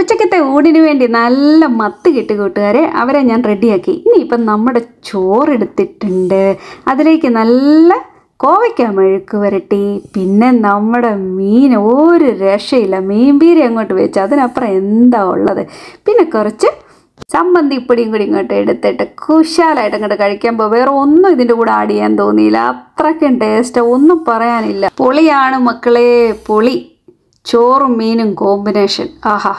ഉച്ചക്കത്തെ ഊണിന് വേണ്ടി നല്ല മത്ത് കിട്ടി കൂട്ടുകാരെ അവരെ ഞാൻ റെഡിയാക്കി ഇപ്പം നമ്മുടെ ചോറെടുത്തിട്ടുണ്ട് അതിലേക്ക് നല്ല കോവയ്ക്ക മെഴുക്ക് വരട്ടി പിന്നെ നമ്മുടെ മീൻ ഒരു രക്ഷയില്ല മീൻ പീരി അങ്ങോട്ട് വെച്ച് അതിനപ്പുറം എന്താ ഉള്ളത് പിന്നെ കുറച്ച് ചമ്മന്തിപ്പൊടിയും കൂടി ഇങ്ങോട്ട് എടുത്തിട്ട് കുശാലായിട്ട് അങ്ങോട്ട് പോകും വേറെ ഒന്നും ഇതിൻ്റെ കൂടെ ആഡ് ചെയ്യാൻ തോന്നിയില്ല അത്രയ്ക്കും ടേസ്റ്റ് ഒന്നും പറയാനില്ല പൊളിയാണ് മക്കളെ പൊളി ചോറും മീനും കോമ്പിനേഷൻ ആഹാ